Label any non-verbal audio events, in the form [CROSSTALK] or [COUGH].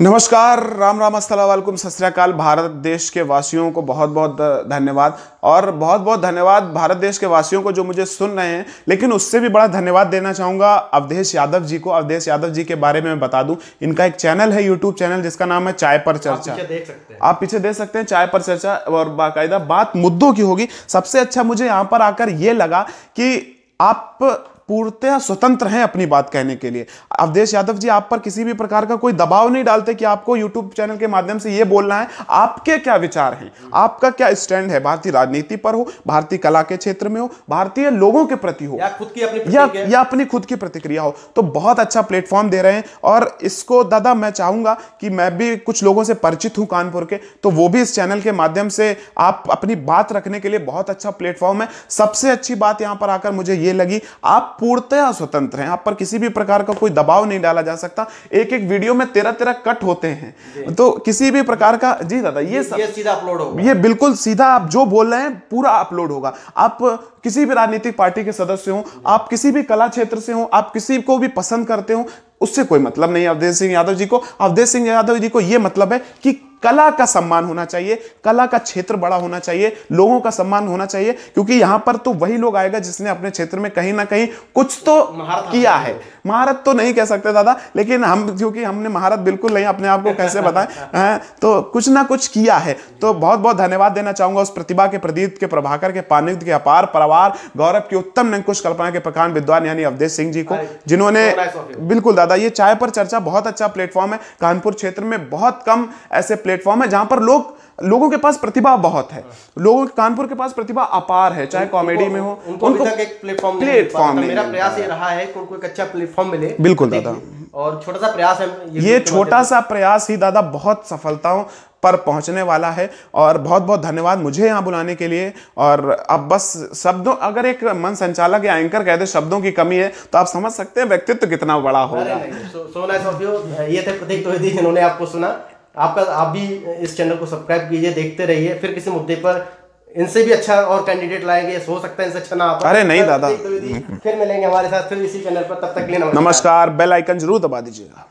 नमस्कार राम राम असलम सत्याकाल भारत देश के वासियों को बहुत बहुत धन्यवाद और बहुत बहुत धन्यवाद भारत देश के वासियों को जो मुझे सुन रहे हैं लेकिन उससे भी बड़ा धन्यवाद देना चाहूँगा अवधेश यादव जी को अवधेश यादव जी के बारे में मैं बता दूं इनका एक चैनल है यूट्यूब चैनल जिसका नाम है चाय पर चर्चा आप पीछे देख सकते हैं आप पीछे देख सकते हैं चाय पर चर्चा और बाकायदा बात मुद्दों की होगी सबसे अच्छा मुझे यहाँ पर आकर ये लगा कि आप पूर्णतः स्वतंत्र हैं अपनी बात कहने के लिए अवधेश यादव जी आप पर किसी भी प्रकार का कोई दबाव नहीं डालते कि आपको यूट्यूब चैनल के माध्यम से यह बोलना है आपके क्या विचार हैं आपका क्या स्टैंड है भारतीय राजनीति पर हो भारतीय कला के क्षेत्र में हो भारतीय लोगों के प्रति हो या खुद की अपनी या, या अपनी खुद की प्रतिक्रिया हो तो बहुत अच्छा प्लेटफॉर्म दे रहे हैं और इसको दादा मैं चाहूंगा कि मैं भी कुछ लोगों से परिचित हूं कानपुर के तो वो भी इस चैनल के माध्यम से आप अपनी बात रखने के लिए बहुत अच्छा प्लेटफॉर्म है सबसे अच्छी बात यहां पर आकर मुझे ये लगी आप पूर्णतया स्वतंत्र हैं आप पर किसी भी प्रकार का कोई दबाव नहीं डाला जा सकता एक एक वीडियो में तेरह तेरह कट होते हैं तो किसी भी प्रकार का जी दादा ये सब ये सीधा अपलोड होगा ये बिल्कुल सीधा आप जो बोल रहे हैं पूरा अपलोड होगा आप किसी भी राजनीतिक पार्टी के सदस्य हो आप किसी भी कला क्षेत्र से हो आप किसी को भी पसंद करते हो उससे कोई मतलब नहीं अवधेश सिंह यादव जी को अवधेश सिंह यादव जी को यह मतलब है कि कला का सम्मान होना चाहिए कला का क्षेत्र बड़ा होना चाहिए लोगों का सम्मान होना चाहिए क्योंकि यहां पर तो वही लोग आएगा जिसने अपने क्षेत्र में कहीं ना कहीं कुछ तो किया है महारत तो नहीं कह सकते दादा लेकिन हम क्योंकि हमने महारत बिल्कुल नहीं अपने आप को कैसे बताएं [LAUGHS] तो कुछ ना कुछ किया है तो बहुत बहुत धन्यवाद देना चाहूंगा उस प्रतिभा के प्रदीप के प्रभाकर के पानिध के अपार परिवार गौरव की उत्तम नंकुश कल्पना के प्रकांड विद्वान यानी अवधेश सिंह जी को जिन्होंने बिल्कुल दादा ये चाय पर चर्चा बहुत अच्छा प्लेटफॉर्म है कानपुर क्षेत्र में बहुत कम ऐसे प्लेट प्लेटफॉर्म है जहां पर लोग लोगों के पास प्रतिभा बहुत है लोगों के कानपुर के पास प्रतिभा अपार है चाहे कॉमेडी में हो उनको, उनको एक प्लेटफॉर्म प्लेटफॉर्म मेरा प्रयास ये रहा है कि उनको एक अच्छा प्लेटफॉर्म मिले बिल्कुल दादा और छोटा सा प्रयास है ये, ये छोटा सा प्रयास ही दादा बहुत सफलताओं पर पहुंचने वाला है और बहुत बहुत धन्यवाद मुझे यहाँ बुलाने के लिए और अब बस शब्दों अगर एक मन संचालक या एंकर कहते शब्दों की कमी है तो आप समझ सकते हैं व्यक्तित्व तो कितना बड़ा होगा सो, सो ये थे प्रतीक तो जिन्होंने आपको सुना आपका आप भी इस चैनल को सब्सक्राइब कीजिए देखते रहिए फिर किसी मुद्दे पर इनसे भी अच्छा और कैंडिडेट लाएंगे हो सकता है इनसे अच्छा ना अरे नहीं दादा फिर मिलेंगे हमारे साथ फिर इसी चैनल पर तब तक नमस्कार बेल आइकन जरूर दबा दीजिएगा